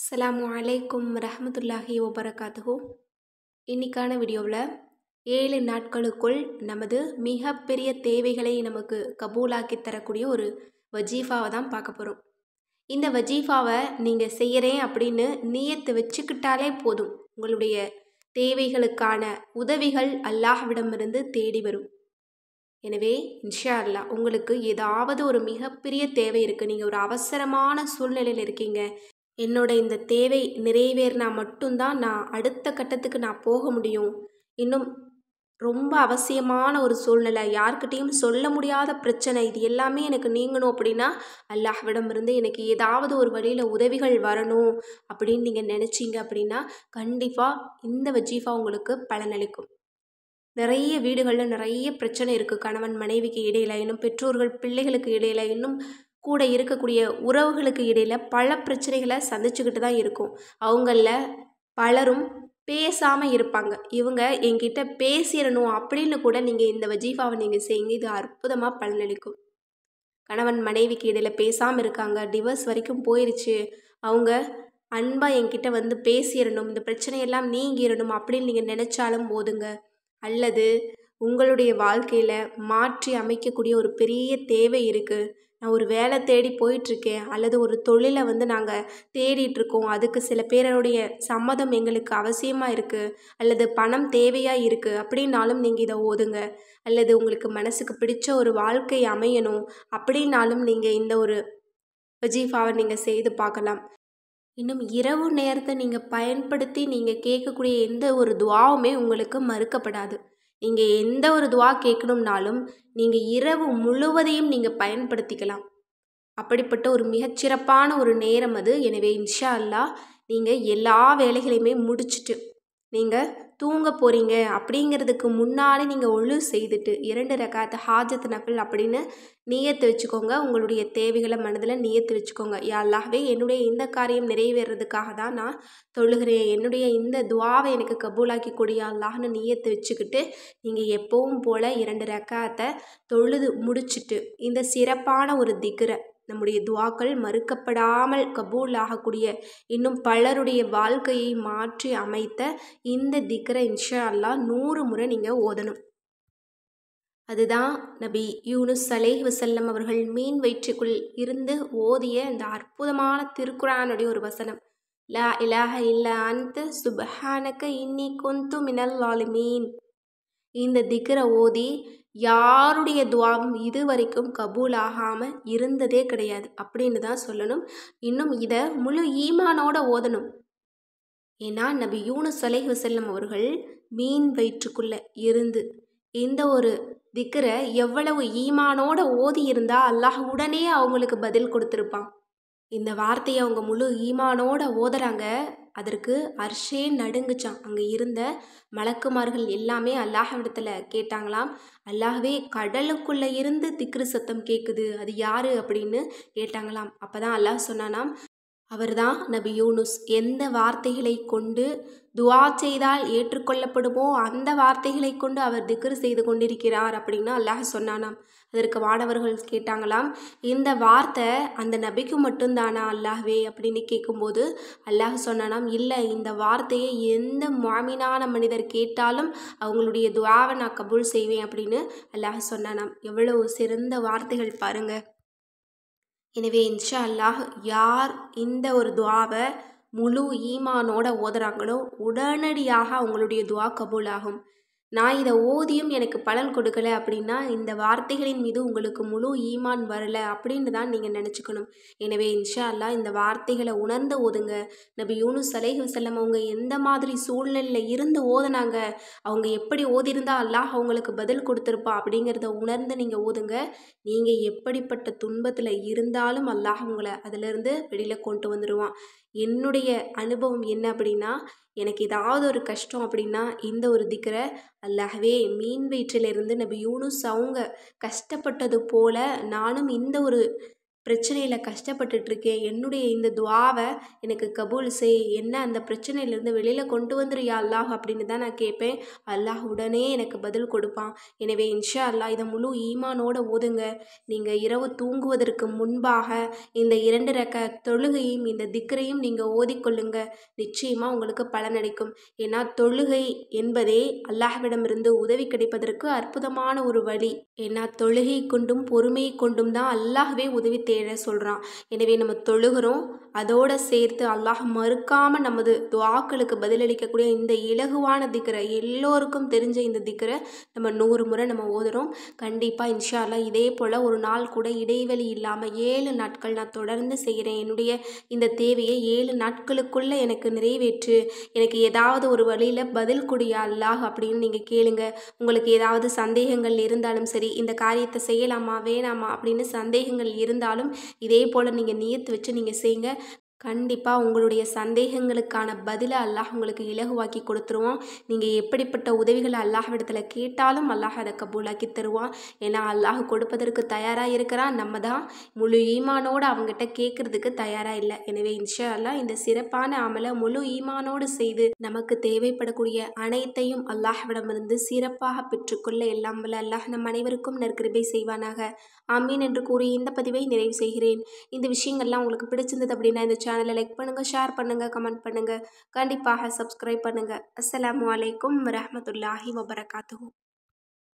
அஸ்லாம் அலைக்கும் ரஹமத்துல்லாஹி ஒபரகாத்துஹோ இன்றைக்கான வீடியோவில் ஏழு நாட்களுக்குள் நமது மிகப்பெரிய தேவைகளை நமக்கு கபூலாக்கி தரக்கூடிய ஒரு வஜீஃபாவை தான் பார்க்க போகிறோம் இந்த வஜீஃபாவை நீங்கள் செய்கிறேன் அப்படின்னு நீயத்து வச்சுக்கிட்டாலே போதும் உங்களுடைய தேவைகளுக்கான உதவிகள் அல்லாஹ்விடமிருந்து தேடி வரும் எனவே இன்ஷா அல்லா உங்களுக்கு ஏதாவது ஒரு மிகப்பெரிய தேவை இருக்குது நீங்கள் ஒரு அவசரமான சூழ்நிலையில் இருக்கீங்க என்னோட இந்த தேவை நிறைவேறினா மட்டும்தான் நான் அடுத்த கட்டத்துக்கு நான் போக முடியும் இன்னும் ரொம்ப அவசியமான ஒரு சூழ்நிலை யார்கிட்டேயும் சொல்ல முடியாத பிரச்சனை இது எல்லாமே எனக்கு நீங்கணும் அப்படின்னா அல்லாஹ்விடமிருந்து எனக்கு ஏதாவது ஒரு வழியில் உதவிகள் வரணும் அப்படின்னு நீங்கள் நினச்சிங்க அப்படின்னா கண்டிப்பாக இந்த வஜீஃபா உங்களுக்கு பலனளிக்கும் நிறைய வீடுகளில் நிறைய பிரச்சனை இருக்குது கணவன் மனைவிக்கு இடையில இன்னும் பெற்றோர்கள் பிள்ளைகளுக்கு இடையில இன்னும் கூட இருக்கக்கூடிய உறவுகளுக்கு இடையில் பல பிரச்சனைகளை சந்திச்சுக்கிட்டு தான் இருக்கும் அவங்களில் பலரும் பேசாமல் இருப்பாங்க இவங்க என்கிட்ட பேசிடணும் அப்படின்னு கூட நீங்கள் இந்த வஜீஃபாவை நீங்கள் செய்யுங்க இது அற்புதமாக பலனளிக்கும் கணவன் மனைவிக்கு இடையில் பேசாமல் இருக்காங்க டிவர்ஸ் வரைக்கும் போயிடுச்சு அவங்க அன்பாக என்கிட்ட வந்து பேசிடணும் இந்த பிரச்சனையெல்லாம் நீங்கிடணும் அப்படின்னு நீங்கள் நினச்சாலும் போதுங்க அல்லது உங்களுடைய வாழ்க்கையில் மாற்றி அமைக்கக்கூடிய ஒரு பெரிய தேவை இருக்குது நான் ஒரு வேலை தேடி போயிட்டுருக்கேன் அல்லது ஒரு தொழிலை வந்து நாங்கள் தேடிட்டுருக்கோம் அதுக்கு சில பேருடைய சம்மதம் எங்களுக்கு அவசியமாக இருக்குது அல்லது பணம் தேவையாக இருக்குது அப்படின்னாலும் நீங்கள் இதை ஓதுங்க அல்லது உங்களுக்கு மனசுக்கு பிடிச்ச ஒரு வாழ்க்கை அமையணும் அப்படின்னாலும் நீங்கள் இந்த ஒரு வஜீஃபாவை நீங்கள் செய்து பார்க்கலாம் இன்னும் இரவு நேரத்தை நீங்கள் பயன்படுத்தி நீங்கள் கேட்கக்கூடிய எந்த ஒரு துவாவுமே உங்களுக்கு மறுக்கப்படாது நீங்கள் எந்த ஒரு துவா கேட்கணும்னாலும் நீங்கள் இரவு முழுவதையும் நீங்கள் பயன்படுத்திக்கலாம் அப்படிப்பட்ட ஒரு மிகச்சிறப்பான ஒரு நேரம் அது எனவே இன்ஷா அல்லா நீங்கள் எல்லா வேலைகளையுமே முடிச்சுட்டு நீங்கள் தூங்க போகிறீங்க அப்படிங்கிறதுக்கு முன்னாடி நீங்கள் ஒழு செய்துட்டு இரண்டு ரகாத்து ஹாஜத் நகல் அப்படின்னு நியத்து வச்சுக்கோங்க உங்களுடைய தேவைகளை மனதில் நியத்து வச்சுக்கோங்க யாழ்லாகவே என்னுடைய இந்த காரியம் நிறைவேறதுக்காக தான் நான் தொழுகிறேன் என்னுடைய இந்த துவாவை எனக்கு கபூலாக்கி கூடிய அல்லாஹ்னு நியத்து வச்சுக்கிட்டு நீங்கள் எப்பவும் போல் இரண்டு ரக்காத்தை தொழுது முடிச்சுட்டு இந்த சிறப்பான ஒரு திக்கரை நம்முடைய துவாக்கள் மறுக்கப்படாமல் கபூல் ஆகக்கூடிய இன்னும் பலருடைய வாழ்க்கையை மாற்றி அமைத்த இந்த திக்கரை இன்ஷா அல்லா நூறு முறை நீங்கள் ஓதணும் அதுதான் நபி யூனுஸ் சலேஹ் வசல்லம் அவர்கள் மீன் வயிற்றுக்குள் இருந்து ஓதிய இந்த அற்புதமான திருக்குறானுடைய ஒரு வசனம் லா இலாக இல்லா அந்த சுபஹானக்க இன்னி கொந்து மினல் லாலிமீன் இந்த திக்கரை ஓதி யாருடைய துவாவும் இது வரைக்கும் கபூல் ஆகாமல் இருந்ததே கிடையாது அப்படின்னு தான் சொல்லணும் இன்னும் இதை முழு ஈமானோட ஓதணும் ஏன்னா நபி யூனு சொலை செல்லும் அவர்கள் மீன் வயிற்றுக்குள்ளே இருந்து இந்த ஒரு திக்கரை எவ்வளவு ஈமானோட ஓதி இருந்தால் அல்லாஹ் உடனே அவங்களுக்கு பதில் கொடுத்துருப்பான் இந்த வார்த்தையை அவங்க முழு ஈமானோட ஓதுறாங்க அதற்கு அர்ஷே நடுங்குச்சான் அங்கே இருந்த மலக்குமார்கள் எல்லாமே அல்லாஹ்விடத்தில் கேட்டாங்களாம் அல்லாஹ்வே கடலுக்குள்ளே இருந்து திக்ரு சத்தம் கேட்குது அது யார் அப்படின்னு கேட்டாங்களாம் அப்போ தான் அல்லாஹ் சொன்னானாம் அவர்தான் நபி யூனுஸ் எந்த வார்த்தைகளை கொண்டு துவா செய்தால் ஏற்றுக்கொள்ளப்படுமோ அந்த வார்த்தைகளை கொண்டு அவர் திக்ரு செய்து கொண்டிருக்கிறார் அப்படின்னு அல்லாஹ் சொன்னானாம் அதற்கு வானவர்கள் கேட்டாங்களாம் இந்த வார்த்தை அந்த நபிக்கு மட்டும்தானா அல்லாஹ்வே அப்படின்னு கேட்கும்போது அல்லாஹ் சொன்னானாம் இல்லை இந்த வார்த்தையை எந்த மாமினான மனிதர் கேட்டாலும் அவங்களுடைய துவாவை நான் கபூல் செய்வேன் அப்படின்னு அல்லாஹ் சொன்னானாம் எவ்வளவு சிறந்த வார்த்தைகள் பாருங்கள் எனவே இன்ஷா அல்லாஹ் யார் இந்த ஒரு துவாவை முழு ஈமானோட ஓதுறாங்களோ உடனடியாக அவங்களுடைய துவா கபூல் ஆகும் நான் இதை ஓதியும் எனக்கு பலன் கொடுக்கலை அப்படின்னா இந்த வார்த்தைகளின் மீது உங்களுக்கு முழு ஈமான் வரலை அப்படின்னு தான் நீங்கள் நினச்சிக்கணும் எனவே இன்ஷா அல்லா இந்த வார்த்தைகளை உணர்ந்து ஓதுங்க நபி யூனு அலைஹி வசல்லம் அவங்க எந்த மாதிரி சூழ்நிலையில் இருந்து ஓதுனாங்க அவங்க எப்படி ஓதிருந்தால் அல்லாஹ் அவங்களுக்கு பதில் கொடுத்துருப்பா அப்படிங்கிறத உணர்ந்து நீங்கள் ஓதுங்க நீங்கள் எப்படிப்பட்ட துன்பத்தில் இருந்தாலும் அல்லாஹ் உங்களை அதிலிருந்து வெளியில் கொண்டு வந்துடுவான் என்னுடைய அனுபவம் என்ன அப்படின்னா எனக்கு ஏதாவது ஒரு கஷ்டம் அப்படின்னா இந்த ஒரு திக்கரை அல்லாகவே மீன் வயிற்றிலிருந்து நபி யூனுஸ் அவங்க கஷ்டப்பட்டது போல் நானும் இந்த ஒரு பிரச்சனையில் இருக்கேன் என்னுடைய இந்த துவாவை எனக்கு கபூல் செய் என்ன அந்த பிரச்சனையிலேருந்து வெளியில் கொண்டு வந்துருயா அல்லாஹ் அப்படின்னு தான் நான் கேட்பேன் அல்லாஹ் உடனே எனக்கு பதில் கொடுப்பான் எனவே இன்ஷா அல்லாஹ் இதை முழு ஈமானோட ஓதுங்க நீங்கள் இரவு தூங்குவதற்கு முன்பாக இந்த இரண்டு ரக தொழுகையும் இந்த திக்கரையும் நீங்கள் ஓதிக்கொள்ளுங்க நிச்சயமாக உங்களுக்கு பலனளிக்கும் ஏன்னா தொழுகை என்பதே அல்லாஹ்விடமிருந்து உதவி கிடைப்பதற்கு அற்புதமான ஒரு வழி ஏன்னா தொழுகை கொண்டும் பொறுமையை கொண்டும் தான் அல்லாஹ்வே உதவி தேவை தேட சொல்கிறான் எனவே நம்ம தொழுகிறோம் அதோடு சேர்த்து அல்லாஹ் மறுக்காமல் நமது துவாக்களுக்கு பதிலளிக்கக்கூடிய இந்த இலகுவான திக்கரை எல்லோருக்கும் தெரிஞ்ச இந்த திக்கரை நம்ம நூறு முறை நம்ம ஓதுறோம் கண்டிப்பாக இன்ஷால்லா இதே போல் ஒரு நாள் கூட இடைவெளி இல்லாமல் ஏழு நாட்கள் நான் தொடர்ந்து செய்கிறேன் என்னுடைய இந்த தேவையை ஏழு நாட்களுக்குள்ளே எனக்கு நிறைவேற்று எனக்கு ஏதாவது ஒரு வழியில் பதில் கூடிய அல்லாஹ் அப்படின்னு நீங்கள் கேளுங்க உங்களுக்கு ஏதாவது சந்தேகங்கள் இருந்தாலும் சரி இந்த காரியத்தை செய்யலாமா வேணாமா அப்படின்னு சந்தேகங்கள் இருந்தாலும் இதே போல் நீங்கள் நியத்து வச்சு நீங்கள் செய்யுங்க கண்டிப்பாக உங்களுடைய சந்தேகங்களுக்கான பதிலை அல்லாஹ் உங்களுக்கு இலகுவாக்கி கொடுத்துருவான் நீங்கள் எப்படிப்பட்ட உதவிகளை அல்லாஹ்விடத்தில் கேட்டாலும் அல்லாஹ் அதை கபூலாக்கி தருவான் ஏன்னா அல்லாஹ் கொடுப்பதற்கு தயாராக இருக்கிறான் நம்ம தான் முழு ஈமானோடு அவங்ககிட்ட கேட்குறதுக்கு தயாராக இல்லை எனவே இன்ஷா அல்லா இந்த சிறப்பான அமலை முழு ஈமானோடு செய்து நமக்கு தேவைப்படக்கூடிய அனைத்தையும் அல்லாஹ்விடமிருந்து சிறப்பாக பெற்றுக்கொள்ள எல்லாம் வல்ல அல்லாஹ் நம் அனைவருக்கும் நற்கிருபை செய்வானாக அமீன் என்று கூறி இந்த பதிவை நிறைவு செய்கிறேன் இந்த விஷயங்கள்லாம் உங்களுக்கு பிடிச்சிருந்தது அப்படின்னா இந்த சேனலை லைக் பண்ணுங்கள் ஷேர் பண்ணுங்கள் கமெண்ட் பண்ணுங்கள் கண்டிப்பாக சப்ஸ்கிரைப் பண்ணுங்கள் அஸ்லாம் வலைக்கம் வரமத்துல்லாஹி வபரகாத்து